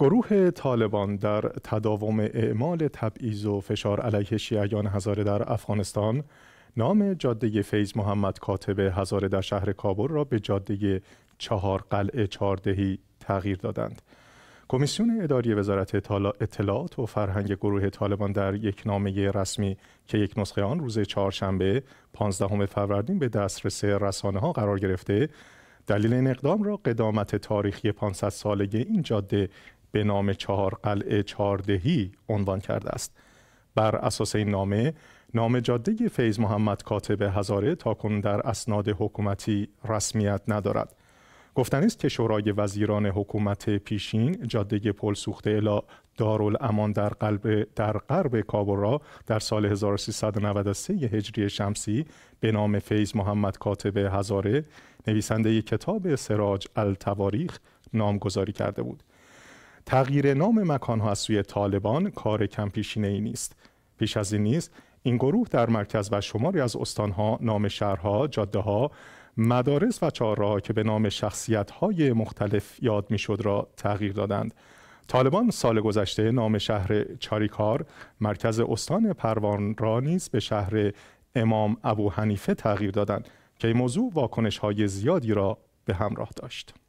گروه طالبان در تداوم اعمال تبعیض و فشار علیه شیعیان هزاره در افغانستان نام جاده فیض محمد کاتب هزاره در شهر کابل را به جاده چهار قلعه چهاردهی تغییر دادند. کمیسیون اداری وزارت اطلاعات و فرهنگ گروه طالبان در یک نامه رسمی که یک نسخه آن روز چهارشنبه 15 فروردین به دسترس رسانه ها قرار گرفته دلیل این اقدام را قدامت تاریخی 500 سالگی این جاده به نام چهار قلعه چهاردهی عنوان کرده است بر اساس این نامه نام جاده فیض محمد کاتب هزاره تاکنون در اسناد حکومتی رسمیت ندارد گفتنی است که شورای وزیران حکومت پیشین جاده پل سوخته الا دارالامان در قلب در غرب کابل را در سال 1393 هجری شمسی به نام فیض محمد کاتب هزاره نویسنده کتاب سراج التواریخ نامگذاری کرده بود تغییر نام مکانها از سوی طالبان کار کم پیشینه ای نیست پیش از این نیز این گروه در مرکز و شماری از استانها نام شهرها جاده ها مدارس و چهارراه که به نام شخصیت های مختلف یاد میشد را تغییر دادند طالبان سال گذشته نام شهر چاریکار مرکز استان پروان را نیز به شهر امام ابو حنیفه تغییر دادند که این موضوع واکنش های زیادی را به همراه داشت